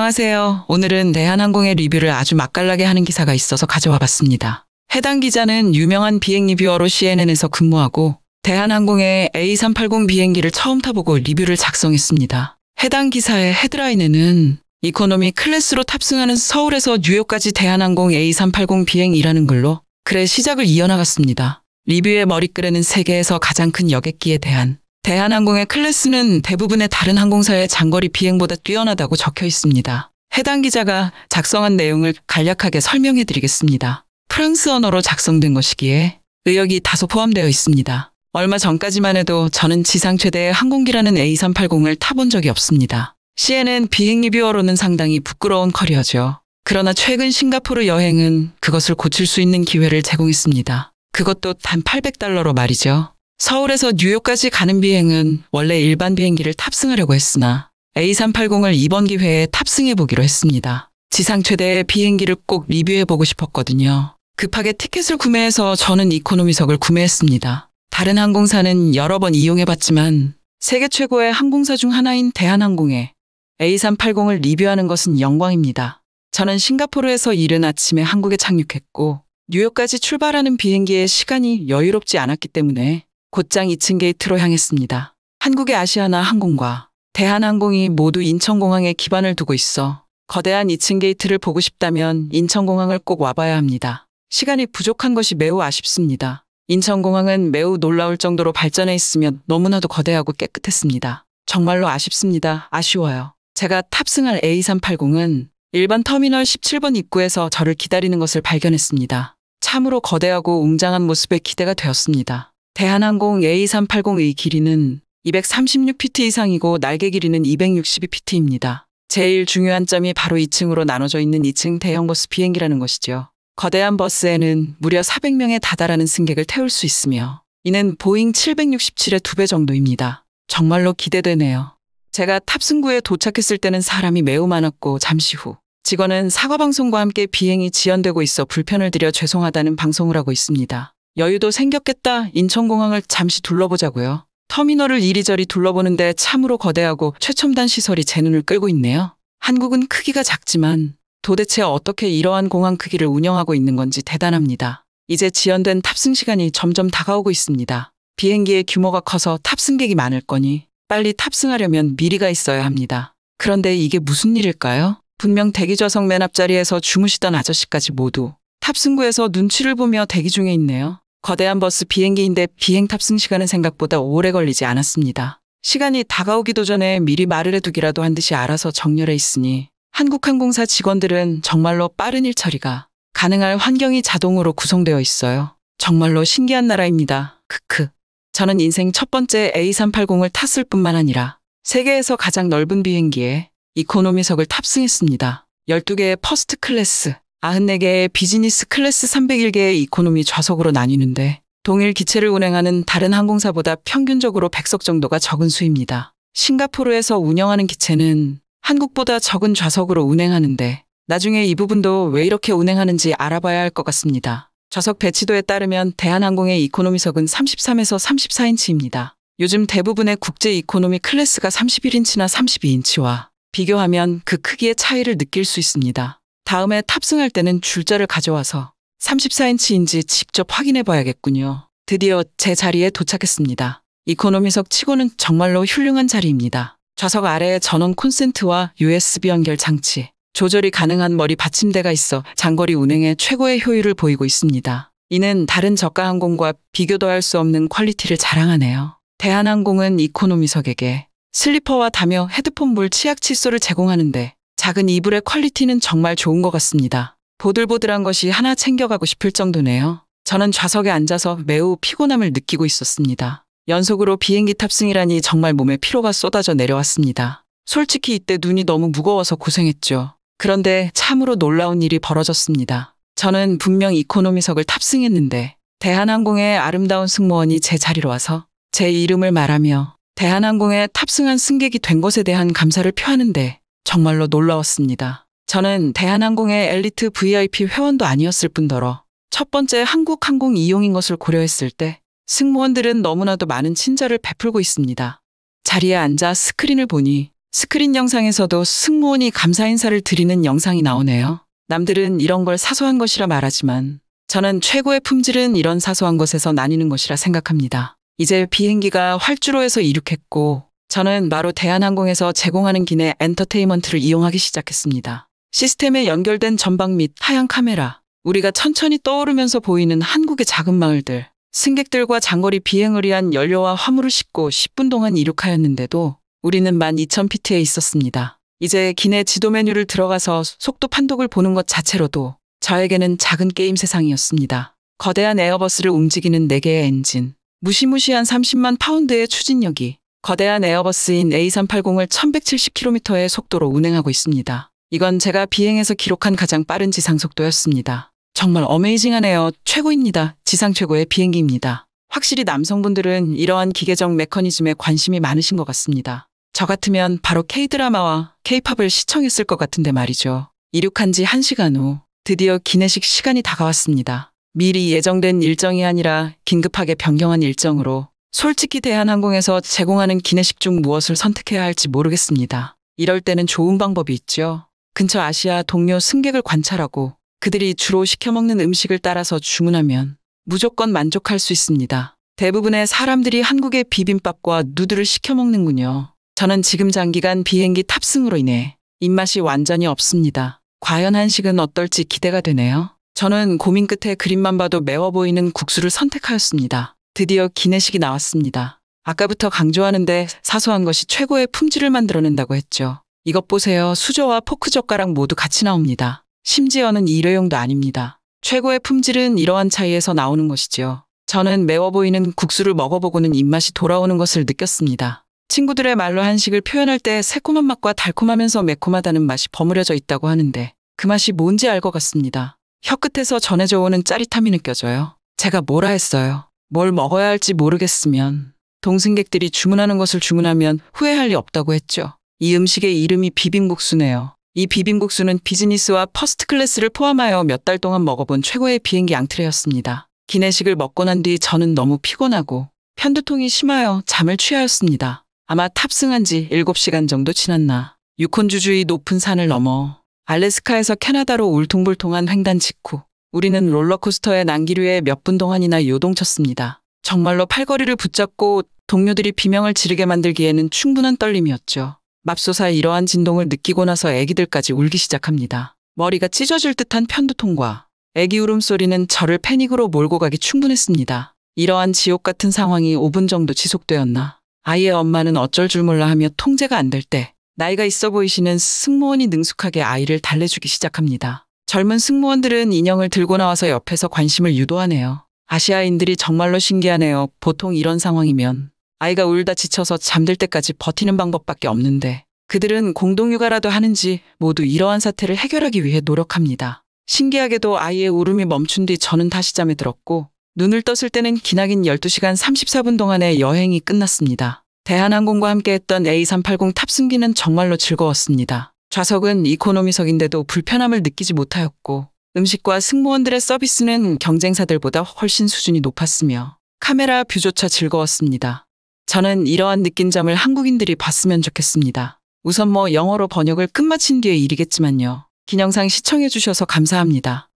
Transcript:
안녕하세요. 오늘은 대한항공의 리뷰를 아주 맛깔나게 하는 기사가 있어서 가져와 봤습니다. 해당 기자는 유명한 비행 리뷰어로 CNN에서 근무하고 대한항공의 A380 비행기를 처음 타보고 리뷰를 작성했습니다. 해당 기사의 헤드라인에는 이코노미 클래스로 탑승하는 서울에서 뉴욕까지 대한항공 A380 비행이라는 글로 글의 시작을 이어나갔습니다. 리뷰의 머리글에는 세계에서 가장 큰 여객기에 대한 대한항공의 클래스는 대부분의 다른 항공사의 장거리 비행보다 뛰어나다고 적혀 있습니다. 해당 기자가 작성한 내용을 간략하게 설명해 드리겠습니다. 프랑스 언어로 작성된 것이기에 의역이 다소 포함되어 있습니다. 얼마 전까지만 해도 저는 지상 최대의 항공기라는 A380을 타본 적이 없습니다. CNN 비행 리뷰어로는 상당히 부끄러운 커리어죠. 그러나 최근 싱가포르 여행은 그것을 고칠 수 있는 기회를 제공했습니다. 그것도 단 800달러로 말이죠. 서울에서 뉴욕까지 가는 비행은 원래 일반 비행기를 탑승하려고 했으나 A380을 이번 기회에 탑승해보기로 했습니다. 지상 최대의 비행기를 꼭 리뷰해보고 싶었거든요. 급하게 티켓을 구매해서 저는 이코노미석을 구매했습니다. 다른 항공사는 여러 번 이용해봤지만 세계 최고의 항공사 중 하나인 대한항공에 A380을 리뷰하는 것은 영광입니다. 저는 싱가포르에서 이른 아침에 한국에 착륙했고 뉴욕까지 출발하는 비행기의 시간이 여유롭지 않았기 때문에 곧장 2층 게이트로 향했습니다. 한국의 아시아나 항공과 대한항공이 모두 인천공항에 기반을 두고 있어 거대한 2층 게이트를 보고 싶다면 인천공항을 꼭 와봐야 합니다. 시간이 부족한 것이 매우 아쉽습니다. 인천공항은 매우 놀라울 정도로 발전해 있으며 너무나도 거대하고 깨끗했습니다. 정말로 아쉽습니다. 아쉬워요. 제가 탑승할 A380은 일반 터미널 17번 입구에서 저를 기다리는 것을 발견했습니다. 참으로 거대하고 웅장한 모습에 기대가 되었습니다. 대한항공 A380의 길이는 236피트 이상이고 날개 길이는 262피트입니다. 제일 중요한 점이 바로 2층으로 나눠져 있는 2층 대형 버스 비행기라는 것이죠 거대한 버스에는 무려 400명에 다달하는 승객을 태울 수 있으며 이는 보잉 767의 두 배 정도입니다. 정말로 기대되네요. 제가 탑승구에 도착했을 때는 사람이 매우 많았고 잠시 후 직원은 사과 방송과 함께 비행이 지연되고 있어 불편을 드려 죄송하다는 방송을 하고 있습니다. 여유도 생겼겠다 인천공항을 잠시 둘러보자고요. 터미널을 이리저리 둘러보는데 참으로 거대하고 최첨단 시설이 제 눈을 끌고 있네요. 한국은 크기가 작지만 도대체 어떻게 이러한 공항 크기를 운영하고 있는 건지 대단합니다. 이제 지연된 탑승 시간이 점점 다가오고 있습니다. 비행기의 규모가 커서 탑승객이 많을 거니 빨리 탑승하려면 미리가 있어야 합니다. 그런데 이게 무슨 일일까요? 분명 대기좌석 맨 앞자리에서 주무시던 아저씨까지 모두 탑승구에서 눈치를 보며 대기 중에 있네요. 거대한 버스 비행기인데 비행 탑승 시간은 생각보다 오래 걸리지 않았습니다. 시간이 다가오기도 전에 미리 말을 해두기라도 한 듯이 알아서 정렬해 있으니 한국항공사 직원들은 정말로 빠른 일처리가 가능할 환경이 자동으로 구성되어 있어요. 정말로 신기한 나라입니다. 크크. 저는 인생 첫 번째 A380을 탔을 뿐만 아니라 세계에서 가장 넓은 비행기에 이코노미석을 탑승했습니다. 12개의 퍼스트 클래스, 94개 의 비즈니스 클래스 301개의 이코노미 좌석으로 나뉘는데 동일 기체를 운행하는 다른 항공사보다 평균적으로 100석 정도가 적은 수입니다. 싱가포르에서 운영하는 기체는 한국보다 적은 좌석으로 운행하는데 나중에 이 부분도 왜 이렇게 운행하는지 알아봐야 할 것 같습니다. 좌석 배치도에 따르면 대한항공의 이코노미석은 33에서 34인치입니다. 요즘 대부분의 국제 이코노미 클래스가 31인치나 32인치와 비교하면 그 크기의 차이를 느낄 수 있습니다. 다음에 탑승할 때는 줄자를 가져와서 34인치인지 직접 확인해 봐야겠군요. 드디어 제 자리에 도착했습니다. 이코노미석 치고는 정말로 훌륭한 자리입니다. 좌석 아래에 전원 콘센트와 USB 연결 장치, 조절이 가능한 머리 받침대가 있어 장거리 운행에 최고의 효율을 보이고 있습니다. 이는 다른 저가 항공과 비교도 할 수 없는 퀄리티를 자랑하네요. 대한항공은 이코노미석에게 슬리퍼와 다며 헤드폰 물 치약 칫솔을 제공하는데 작은 이불의 퀄리티는 정말 좋은 것 같습니다. 보들보들한 것이 하나 챙겨가고 싶을 정도네요. 저는 좌석에 앉아서 매우 피곤함을 느끼고 있었습니다. 연속으로 비행기 탑승이라니 정말 몸에 피로가 쏟아져 내려왔습니다. 솔직히 이때 눈이 너무 무거워서 고생했죠. 그런데 참으로 놀라운 일이 벌어졌습니다. 저는 분명 이코노미석을 탑승했는데 대한항공의 아름다운 승무원이 제 자리로 와서 제 이름을 말하며 대한항공에 탑승한 승객이 된 것에 대한 감사를 표하는데 정말로 놀라웠습니다. 저는 대한항공의 엘리트 VIP 회원도 아니었을 뿐더러 첫 번째 한국항공 이용인 것을 고려했을 때 승무원들은 너무나도 많은 친절을 베풀고 있습니다. 자리에 앉아 스크린을 보니 스크린 영상에서도 승무원이 감사 인사를 드리는 영상이 나오네요. 남들은 이런 걸 사소한 것이라 말하지만 저는 최고의 품질은 이런 사소한 것에서 나뉘는 것이라 생각합니다. 이제 비행기가 활주로에서 이륙했고 저는 바로 대한항공에서 제공하는 기내 엔터테인먼트를 이용하기 시작했습니다. 시스템에 연결된 전방 및 하향 카메라, 우리가 천천히 떠오르면서 보이는 한국의 작은 마을들, 승객들과 장거리 비행을 위한 연료와 화물을 싣고 10분 동안 이륙하였는데도 우리는 12,000피트에 있었습니다. 이제 기내 지도 메뉴를 들어가서 속도 판독을 보는 것 자체로도 저에게는 작은 게임 세상이었습니다. 거대한 에어버스를 움직이는 4개의 엔진, 무시무시한 30만 파운드의 추진력이 거대한 에어버스인 A380을 1170km의 속도로 운행하고 있습니다. 이건 제가 비행해서 기록한 가장 빠른 지상 속도였습니다. 정말 어메이징한 에어 최고입니다. 지상 최고의 비행기입니다. 확실히 남성분들은 이러한 기계적 메커니즘에 관심이 많으신 것 같습니다. 저 같으면 바로 K-드라마와 K-팝을 시청했을 것 같은데 말이죠. 이륙한 지 1시간 후 드디어 기내식 시간이 다가왔습니다. 미리 예정된 일정이 아니라 긴급하게 변경한 일정으로 솔직히 대한항공에서 제공하는 기내식 중 무엇을 선택해야 할지 모르겠습니다. 이럴 때는 좋은 방법이 있죠. 근처 아시아 동료 승객을 관찰하고 그들이 주로 시켜먹는 음식을 따라서 주문하면 무조건 만족할 수 있습니다. 대부분의 사람들이 한국의 비빔밥과 누드를 시켜먹는군요. 저는 지금 장기간 비행기 탑승으로 인해 입맛이 완전히 없습니다. 과연 한식은 어떨지 기대가 되네요. 저는 고민 끝에 그림만 봐도 매워 보이는 국수를 선택하였습니다. 드디어 기내식이 나왔습니다. 아까부터 강조하는데 사소한 것이 최고의 품질을 만들어낸다고 했죠. 이것 보세요. 수저와 포크 젓가락 모두 같이 나옵니다. 심지어는 일회용도 아닙니다. 최고의 품질은 이러한 차이에서 나오는 것이지요. 저는 매워 보이는 국수를 먹어보고는 입맛이 돌아오는 것을 느꼈습니다. 친구들의 말로 한식을 표현할 때 새콤한 맛과 달콤하면서 매콤하다는 맛이 버무려져 있다고 하는데 그 맛이 뭔지 알 것 같습니다. 혀끝에서 전해져 오는 짜릿함이 느껴져요. 제가 뭐라 했어요. 뭘 먹어야 할지 모르겠으면 동승객들이 주문하는 것을 주문하면 후회할 리 없다고 했죠. 이 음식의 이름이 비빔국수네요. 이 비빔국수는 비즈니스와 퍼스트 클래스를 포함하여 몇 달 동안 먹어본 최고의 비행기 양트레였습니다 기내식을 먹고 난 뒤 저는 너무 피곤하고 편두통이 심하여 잠을 취하였습니다. 아마 탑승한 지 7시간 정도 지났나. 유콘주주의 높은 산을 넘어 알래스카에서 캐나다로 울퉁불퉁한 횡단 직후 우리는 롤러코스터의 난길 위에몇 분 동안이나 요동쳤습니다. 정말로 팔걸이를 붙잡고 동료들이 비명을 지르게 만들기에는 충분한 떨림이었죠. 맙소사의 이러한 진동을 느끼고 나서 아기들까지 울기 시작합니다. 머리가 찢어질 듯한 편두통과 아기 울음소리는 저를 패닉으로 몰고 가기 충분했습니다. 이러한 지옥 같은 상황이 5분 정도 지속되었나. 아이의 엄마는 어쩔 줄 몰라 하며 통제가 안 될 때 나이가 있어 보이시는 승무원이 능숙하게 아이를 달래주기 시작합니다. 젊은 승무원들은 인형을 들고 나와서 옆에서 관심을 유도하네요. 아시아인들이 정말로 신기하네요. 보통 이런 상황이면 아이가 울다 지쳐서 잠들 때까지 버티는 방법밖에 없는데 그들은 공동육아라도 하는지 모두 이러한 사태를 해결하기 위해 노력합니다. 신기하게도 아이의 울음이 멈춘 뒤 저는 다시 잠에 들었고 눈을 떴을 때는 기나긴 12시간 34분 동안의 여행이 끝났습니다. 대한항공과 함께했던 A380 탑승기는 정말로 즐거웠습니다. 좌석은 이코노미석인데도 불편함을 느끼지 못하였고 음식과 승무원들의 서비스는 경쟁사들보다 훨씬 수준이 높았으며 카메라 뷰조차 즐거웠습니다. 저는 이러한 느낀 점을 한국인들이 봤으면 좋겠습니다. 우선 뭐 영어로 번역을 끝마친 뒤에 일이겠지만요. 기념상 시청해주셔서 감사합니다.